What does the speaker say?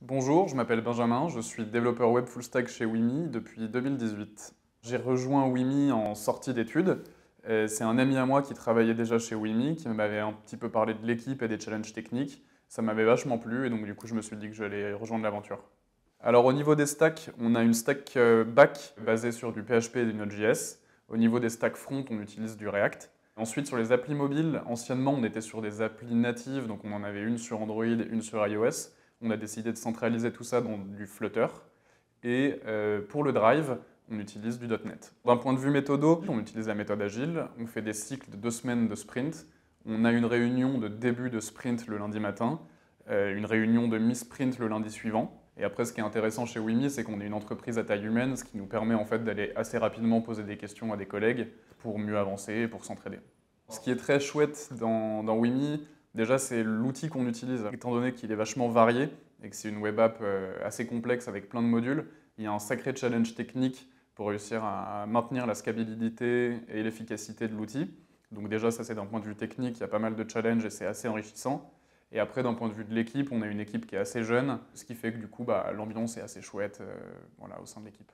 Bonjour, je m'appelle Benjamin, je suis développeur web full stack chez Wimi depuis 2018. J'ai rejoint Wimi en sortie d'études. C'est un ami à moi qui travaillait déjà chez Wimi qui m'avait un petit peu parlé de l'équipe et des challenges techniques. Ça m'avait vachement plu et donc du coup je me suis dit que j'allais rejoindre l'aventure. Alors au niveau des stacks, on a une stack euh, back basée sur du PHP et du Node.js. Au niveau des stacks front, on utilise du React. Ensuite, sur les applis mobiles, anciennement, on était sur des applis natives, donc on en avait une sur Android, une sur iOS on a décidé de centraliser tout ça dans du Flutter. Et euh, pour le drive, on utilise du .NET. D'un point de vue méthodo, on utilise la méthode agile, on fait des cycles de deux semaines de sprint, on a une réunion de début de sprint le lundi matin, euh, une réunion de mi-sprint le lundi suivant. Et après, ce qui est intéressant chez Wimi, c'est qu'on est une entreprise à taille humaine, ce qui nous permet en fait d'aller assez rapidement poser des questions à des collègues pour mieux avancer et pour s'entraider. Ce qui est très chouette dans, dans Wimi, Déjà, c'est l'outil qu'on utilise. Étant donné qu'il est vachement varié et que c'est une web app euh, assez complexe avec plein de modules, il y a un sacré challenge technique pour réussir à maintenir la scalabilité et l'efficacité de l'outil. Donc déjà, ça c'est d'un point de vue technique, il y a pas mal de challenges et c'est assez enrichissant. Et après, d'un point de vue de l'équipe, on a une équipe qui est assez jeune, ce qui fait que du coup, bah, l'ambiance est assez chouette euh, au sein de l'équipe.